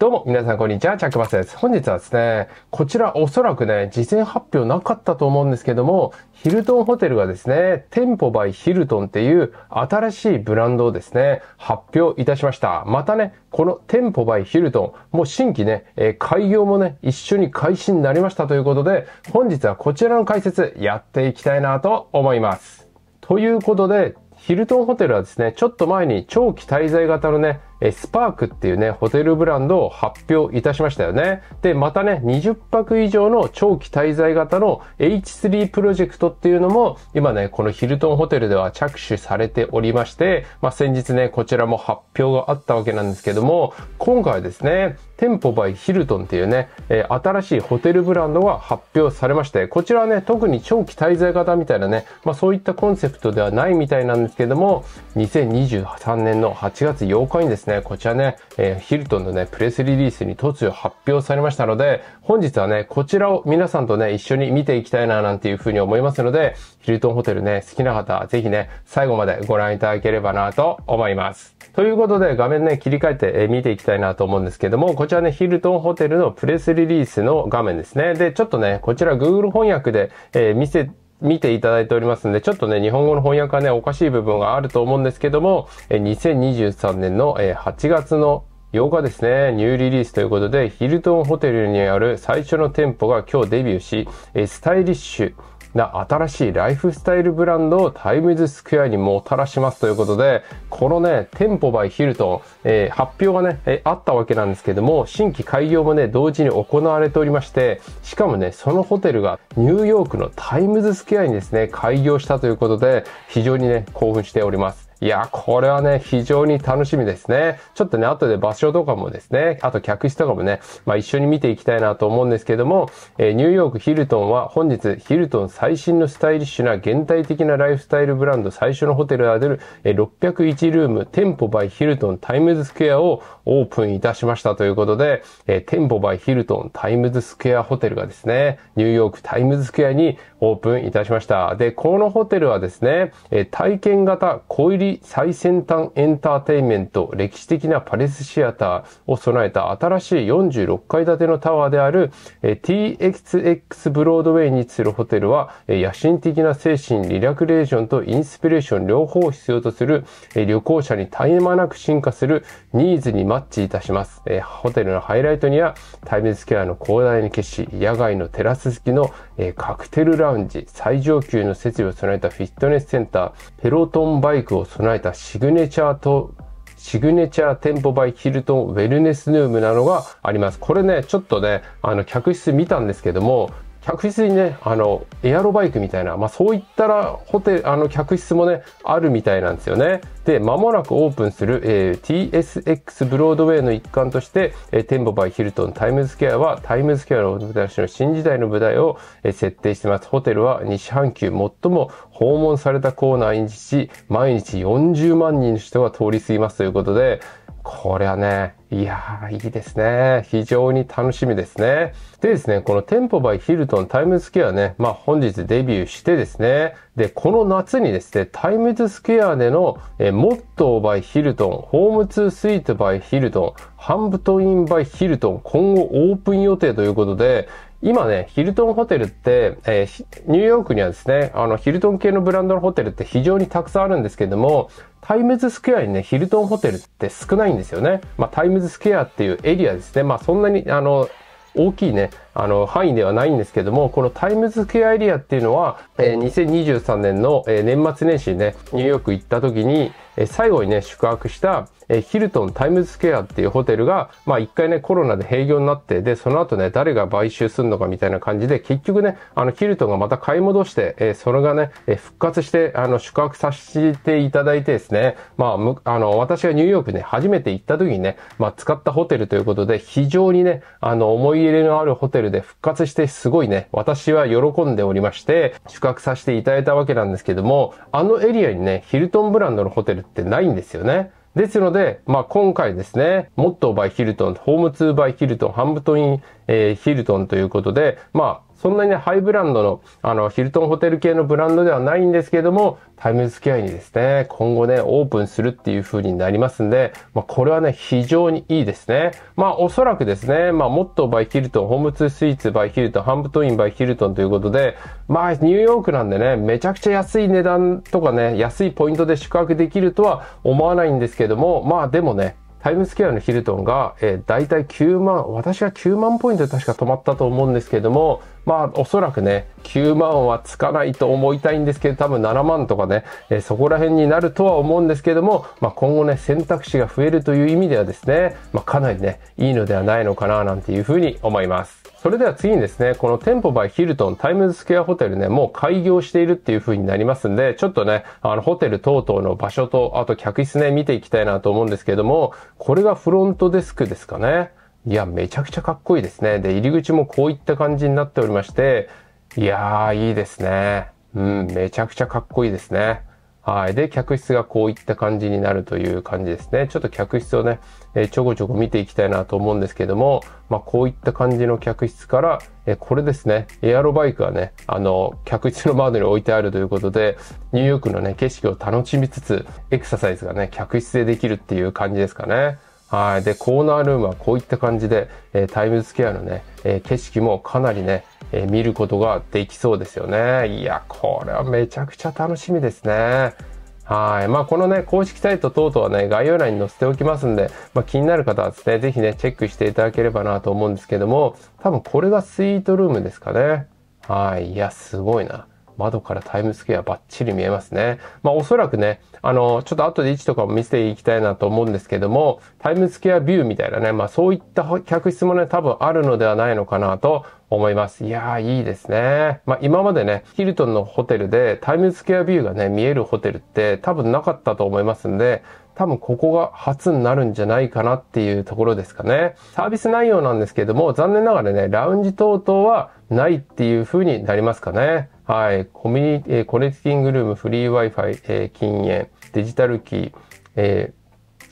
どうも、皆さん、こんにちは。チャックバスです。本日はですね、こちらおそらくね、事前発表なかったと思うんですけども、ヒルトンホテルがですね、店舗バイヒルトンっていう新しいブランドをですね、発表いたしました。またね、この店舗バイヒルトン、もう新規ね、え開業もね、一緒に開始になりましたということで、本日はこちらの解説やっていきたいなと思います。ということで、ヒルトンホテルはですね、ちょっと前に長期滞在型のね、えスパークっていうね、ホテルブランドを発表いたしましたよね。で、またね、20泊以上の長期滞在型の H3 プロジェクトっていうのも、今ね、このヒルトンホテルでは着手されておりまして、まあ、先日ね、こちらも発表があったわけなんですけども、今回はですね、店舗バイヒルトンっていうね、え新しいホテルブランドが発表されまして、こちらはね、特に長期滞在型みたいなね、まあ、そういったコンセプトではないみたいなんですけども、2023年の8月8日にですね、ね、こちらね、えー、ヒルトンのね、プレスリリースに突如発表されましたので、本日はね、こちらを皆さんとね、一緒に見ていきたいな、なんていうふうに思いますので、ヒルトンホテルね、好きな方、ぜひね、最後までご覧いただければなと思います。ということで、画面ね、切り替えて、え見ていきたいなと思うんですけども、こちらね、ヒルトンホテルのプレスリリースの画面ですね。で、ちょっとね、こちら Google 翻訳で、えー、見せて、見ていただいておりますので、ちょっとね、日本語の翻訳はね、おかしい部分があると思うんですけども、2023年の8月の8日ですね、ニューリリースということで、ヒルトンホテルにある最初の店舗が今日デビューし、スタイリッシュ、な新しいライフスタイルブランドをタイムズスクエアにもたらしますということで、このね、店舗 by ヒルトン、えー、発表がね、えー、あったわけなんですけども、新規開業もね、同時に行われておりまして、しかもね、そのホテルがニューヨークのタイムズスクエアにですね、開業したということで、非常にね、興奮しております。いや、これはね、非常に楽しみですね。ちょっとね、後で場所とかもですね、あと客室とかもね、まあ一緒に見ていきたいなと思うんですけども、えー、ニューヨークヒルトンは本日、ヒルトン最新のスタイリッシュな現代的なライフスタイルブランド最初のホテルである、えー、601ルーム店舗 by ヒルトンタイムズスクエアをオープンいたしましたということで、えー、店舗バイヒルトンタイムズスクエアホテルがですね、ニューヨークタイムズスクエアにオープンいたしました。で、このホテルはですね、えー、体験型小入り最先端エンターテインメント、歴史的なパレスシアターを備えた新しい46階建てのタワーである、えー、TXX ブロードウェイにするホテルは、えー、野心的な精神、リラクレーションとインスピレーション両方を必要とする、えー、旅行者に絶え間なく進化するニーズにまッチいたします。えー、ホテルのハイライトにはタイムズスケアの広大に景し、野外のテラス付きの、えー、カクテルラウンジ、最上級の設備を備えたフィットネスセンター、ペロトンバイクを備えたシグネチャーとシグネチャー店舗バイヒルトンウェルネスヌームなのがあります。これね、ちょっとね、あの、客室見たんですけども、客室にね、あの、エアロバイクみたいな、まあそういったら、ホテル、あの、客室もね、あるみたいなんですよね。で、まもなくオープンする、えー、TSX ブロードウェイの一環として、えー、テンポバイヒルトンタイムズスケアは、タイムズスケアの私の新時代の舞台を、えー、設定しています。ホテルは西半球最も訪問されたコーナーにし、毎日40万人の人が通り過ぎますということで、これはね、いやー、いいですね。非常に楽しみですね。でですね、この店舗バイヒルトンタイムズスケアね、まあ本日デビューしてですね、で、この夏にですね、タイムズスケアでの、モットー by ヒルトン、ホームツースイート by ヒルトン、ハンブトイン by ヒルトン、今後オープン予定ということで、今ね、ヒルトンホテルって、えー、ニューヨークにはですね、あの、ヒルトン系のブランドのホテルって非常にたくさんあるんですけども、タイムズスクエアにね、ヒルトンホテルって少ないんですよね。まあ、タイムズスクエアっていうエリアですね。まあ、そんなに、あの、大きいね、あの、範囲ではないんですけども、このタイムズスクエアエリアっていうのは、えー、2023年の、えー、年末年始ね、ニューヨーク行った時に、えー、最後にね、宿泊したえヒルトンタイムズスケアっていうホテルが、まあ一回ね、コロナで閉業になって、で、その後ね、誰が買収するのかみたいな感じで、結局ね、あの、ヒルトンがまた買い戻して、えそれがね、え復活して、あの、宿泊させていただいてですね、まあ、あの、私がニューヨークね、初めて行った時にね、まあ、使ったホテルということで、非常にね、あの、思い入れのあるホテルで復活して、すごいね、私は喜んでおりまして、宿泊させていただいたわけなんですけども、あのエリアにね、ヒルトンブランドのホテルってないんですよね。ですので、まあ、今回ですね、モットーバイヒルトン、ホームツーバイヒルトン、ハンブトイン、えー、ヒルトンということで、まあ、そんなにね、ハイブランドの、あの、ヒルトンホテル系のブランドではないんですけども、タイムズスクアにですね、今後ね、オープンするっていう風になりますんで、まあ、これはね、非常にいいですね。まあ、おそらくですね、まあ、モットーバイヒルトン、ホームツースイーツバイヒルトン、ハンブトインバイヒルトンということで、まあ、ニューヨークなんでね、めちゃくちゃ安い値段とかね、安いポイントで宿泊できるとは思わないんですけども、まあ、でもね、タイムスケアのヒルトンが、えー、大体9万、私が9万ポイントで確か止まったと思うんですけども、まあ、おそらくね、9万はつかないと思いたいんですけど、多分7万とかね、えそこら辺になるとは思うんですけども、まあ、今後ね、選択肢が増えるという意味ではですね、まあ、かなりね、いいのではないのかな、なんていうふうに思います。それでは次にですね、この店舗 by ヒルトンタイムズスクエアホテルね、もう開業しているっていう風になりますんで、ちょっとね、あのホテル等々の場所と、あと客室ね、見ていきたいなと思うんですけども、これがフロントデスクですかね。いや、めちゃくちゃかっこいいですね。で、入り口もこういった感じになっておりまして、いやー、いいですね。うん、めちゃくちゃかっこいいですね。はい。で、客室がこういった感じになるという感じですね。ちょっと客室をね、えー、ちょこちょこ見ていきたいなと思うんですけども、まあ、こういった感じの客室から、えー、これですね、エアロバイクはね、あの、客室の窓に置いてあるということで、ニューヨークのね、景色を楽しみつつ、エクササイズがね、客室でできるっていう感じですかね。はい。で、コーナールームはこういった感じで、えー、タイムズスケアのね、えー、景色もかなりね、えー、見ることができそうですよね。いや、これはめちゃくちゃ楽しみですね。はい。まあ、このね、公式サイト等々はね、概要欄に載せておきますんで、まあ、気になる方はですね、ぜひね、チェックしていただければなと思うんですけども、多分これがスイートルームですかね。はい。いや、すごいな。窓からタイムスクエアバッチリ見えますね。まあおそらくね、あの、ちょっと後で位置とかも見せていきたいなと思うんですけども、タイムスクエアビューみたいなね、まあそういった客室もね、多分あるのではないのかなと思います。いやー、いいですね。まあ今までね、ヒルトンのホテルでタイムスクエアビューがね、見えるホテルって多分なかったと思いますんで、多分ここが初になるんじゃないかなっていうところですかね。サービス内容なんですけども、残念ながらね、ラウンジ等々はないっていう風になりますかね。はい。コミュニティ、えコネクティングルーム、フリー Wi-Fi、えー、禁煙、デジタルキー、え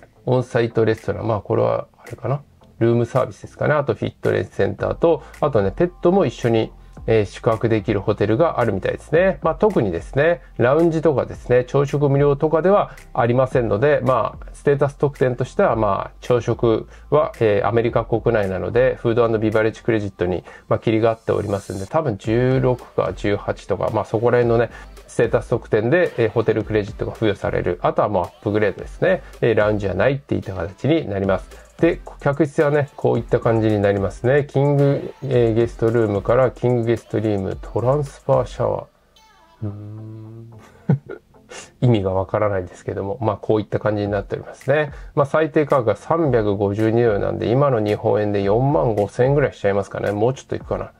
ー、オンサイトレストラン。まあ、これは、あれかな。ルームサービスですかね。あと、フィットレスセンターと、あとね、ペットも一緒にえ宿泊できるホテルがあるみたいですね。まあ、特にですね、ラウンジとかですね、朝食無料とかではありませんので、まあ、ステータス特典としては、まあ、朝食は、えー、アメリカ国内なので、フードビバレッジクレジットに、まあ、切りがあっておりますんで、多分16か18とか、まあ、そこら辺のね、ステータス特典で、えー、ホテルクレジットが付与される。あとはもうアップグレードですね。えー、ラウンジはないっていった形になります。で、客室はね、こういった感じになりますね。キング、えー、ゲストルームからキングゲストリーム、トランスファーシャワー。うーん 意味がわからないですけども、まあこういった感じになっておりますね。まあ最低価格が352円なんで、今の日本円で4万5千円ぐらいしちゃいますかね。もうちょっといくかな。っ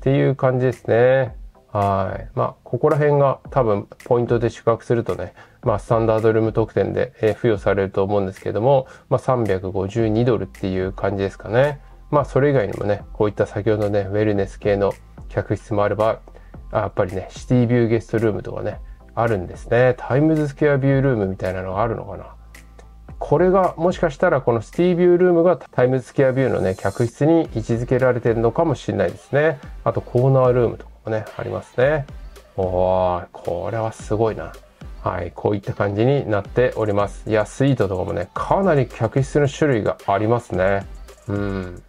ていう感じですね。はい。まあ、ここら辺が多分ポイントで宿泊するとね、まあ、スタンダードルーム特典で、え付与されると思うんですけども、まあ、352ドルっていう感じですかね。まあ、それ以外にもね、こういった先ほどね、ウェルネス系の客室もあれば、あやっぱりね、シティビューゲストルームとかね、あるんですね。タイムズスケアビュールームみたいなのがあるのかな。これがもしかしたらこのシティビュールームがタイムズスケアビューのね、客室に位置づけられてるのかもしれないですね。あとコーナールームとか。もね、ありますね。おー、これはすごいな。はい、こういった感じになっております。いや、スイートとかもね、かなり客室の種類がありますね。うん。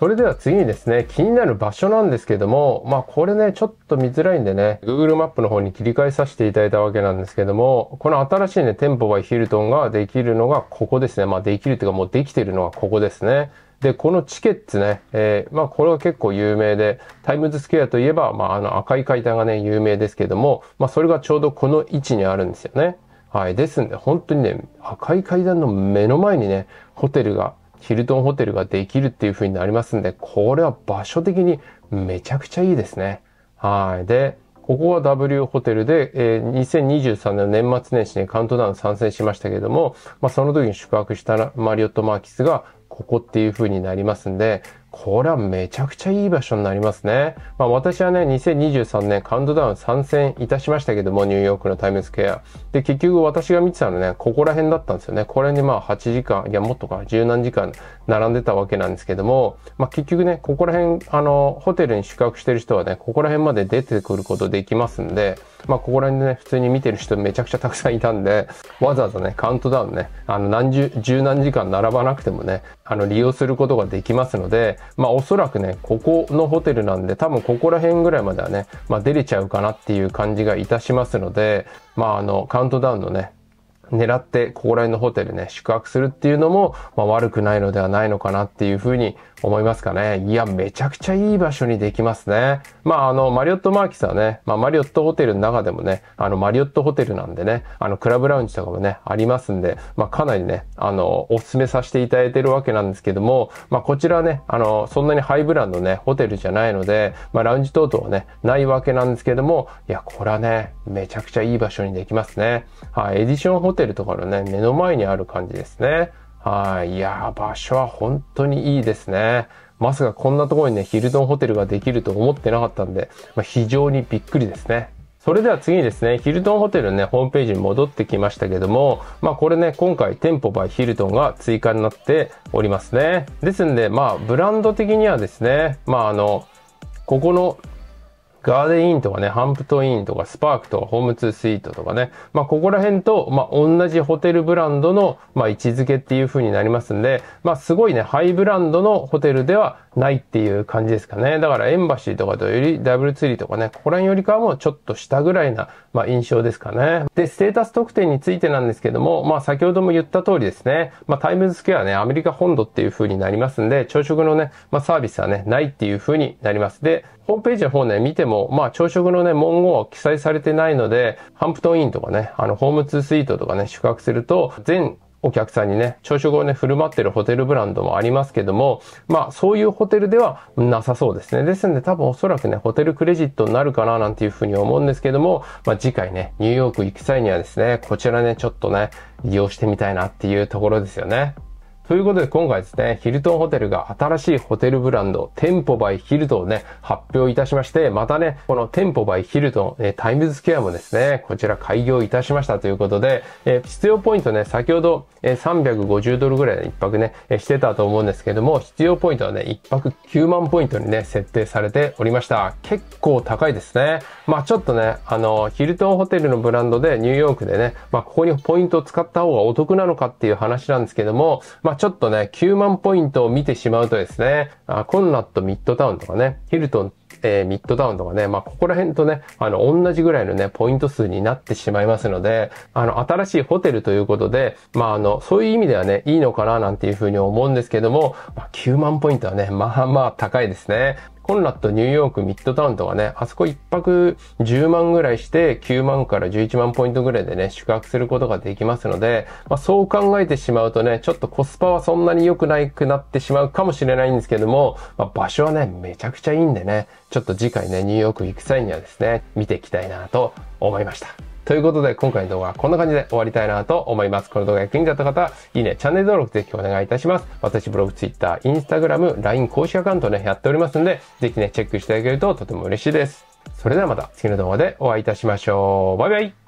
それでは次にですね、気になる場所なんですけども、まあこれね、ちょっと見づらいんでね、Google マップの方に切り替えさせていただいたわけなんですけども、この新しいね、店舗バヒルトンができるのがここですね。まあできるというかもうできてるのはここですね。で、このチケッツね、えー、まあこれは結構有名で、タイムズスクエアといえば、まああの赤い階段がね、有名ですけども、まあそれがちょうどこの位置にあるんですよね。はい。ですんで、本当にね、赤い階段の目の前にね、ホテルが、ヒルトンホテルができるっていう風になりますんで、これは場所的にめちゃくちゃいいですね。はい。で、ここは W ホテルで、えー、2023年の年末年始にカウントダウン参戦しましたけれども、まあ、その時に宿泊したマリオット・マーキスが、ここっていう風になりますんで、これはめちゃくちゃいい場所になりますね。まあ私はね、2023年カウントダウン参戦いたしましたけども、ニューヨークのタイムズスケア。で、結局私が見てたのね、ここら辺だったんですよね。これにまあ8時間、いやもっとか、十何時間並んでたわけなんですけども、まあ結局ね、ここら辺、あの、ホテルに宿泊してる人はね、ここら辺まで出てくることできますんで、まあここら辺でね、普通に見てる人めちゃくちゃたくさんいたんで、わざわざね、カウントダウンね、あの、何十、十何時間並ばなくてもね、あの、利用することができますので、まあおそらくね、ここのホテルなんで、多分ここら辺ぐらいまではね、まあ出れちゃうかなっていう感じがいたしますので、まああの、カウントダウンのね、狙ってここら辺のホテルね、宿泊するっていうのも、まあ、悪くないのではないのかなっていうふうに思いますかね。いや、めちゃくちゃいい場所にできますね。まあ、あの、マリオットマーキスはね、まあ、マリオットホテルの中でもね、あの、マリオットホテルなんでね、あの、クラブラウンジとかもね、ありますんで、まあ、かなりね、あの、おすすめさせていただいてるわけなんですけども、まあ、こちらね、あの、そんなにハイブランドね、ホテルじゃないので、まあ、ラウンジ等々はね、ないわけなんですけども、いや、これはね、めちゃくちゃいい場所にできますね。はい、エディションホテルとかのね、目の前にある感じですね。はい。いや場所は本当にいいですね。まさかこんなところにね、ヒルトンホテルができると思ってなかったんで、まあ、非常にびっくりですね。それでは次にですね、ヒルトンホテルのね、ホームページに戻ってきましたけども、まあこれね、今回店舗 by ヒルトンが追加になっておりますね。ですんで、まあブランド的にはですね、まああの、ここのガーデインとかね、ハンプトインとか、スパークとか、ホームツースイートとかね、まあ、ここら辺と、まあ、同じホテルブランドの、まあ、位置づけっていう風になりますんで、まあ、すごいね、ハイブランドのホテルではないっていう感じですかね。だから、エンバシーとかとより、ダブルツリーとかね、ここら辺よりかはもうちょっと下ぐらいな、まあ、印象ですかね。で、ステータス特典についてなんですけども、まあ、先ほども言った通りですね、まあ、タイムズスケアね、アメリカ本土っていう風になりますんで、朝食のね、まあ、サービスはね、ないっていう風になります。で、ホームページの方ね、見ても、まあ、朝食のね、文言は記載されてないので、ハンプトンインとかね、あの、ホームツースイートとかね、宿泊すると、全お客さんにね、朝食をね、振る舞ってるホテルブランドもありますけども、まあ、そういうホテルではなさそうですね。ですので、多分おそらくね、ホテルクレジットになるかな、なんていうふうに思うんですけども、まあ、次回ね、ニューヨーク行く際にはですね、こちらね、ちょっとね、利用してみたいなっていうところですよね。ということで今回ですね、ヒルトンホテルが新しいホテルブランド、テンポバイヒルトンをね、発表いたしまして、またね、このテンポバイヒルトン、えタイムズスケアもですね、こちら開業いたしましたということで、え必要ポイントね、先ほど、え350ドルぐらいで1泊ね、えしてたと思うんですけども、必要ポイントはね、1泊9万ポイントにね、設定されておりました。結構高いですね。まあちょっとね、あの、ヒルトンホテルのブランドでニューヨークでね、まあここにポイントを使った方がお得なのかっていう話なんですけども、まあちょっとね、9万ポイントを見てしまうとですね、あコンラッドミッドタウンとかね、ヒルトン、えー、ミッドタウンとかね、まあ、ここら辺とね、あの、同じぐらいのね、ポイント数になってしまいますので、あの、新しいホテルということで、まあ、あの、そういう意味ではね、いいのかななんていうふうに思うんですけども、まあ、9万ポイントはね、まあまあ高いですね。コンラッドニューヨークミッドタウンとかね、あそこ一泊10万ぐらいして9万から11万ポイントぐらいでね、宿泊することができますので、まあ、そう考えてしまうとね、ちょっとコスパはそんなに良くなくなってしまうかもしれないんですけども、まあ、場所はね、めちゃくちゃいいんでね、ちょっと次回ね、ニューヨーク行く際にはですね、見ていきたいなと思いました。ということで、今回の動画はこんな感じで終わりたいなと思います。この動画役に立った方、いいね、チャンネル登録ぜひお願いいたします。私ブログ、ツイッター、インスタグラム、LINE 公式アカウントね、やっておりますので、ぜひね、チェックしていただけるととても嬉しいです。それではまた次の動画でお会いいたしましょう。バイバイ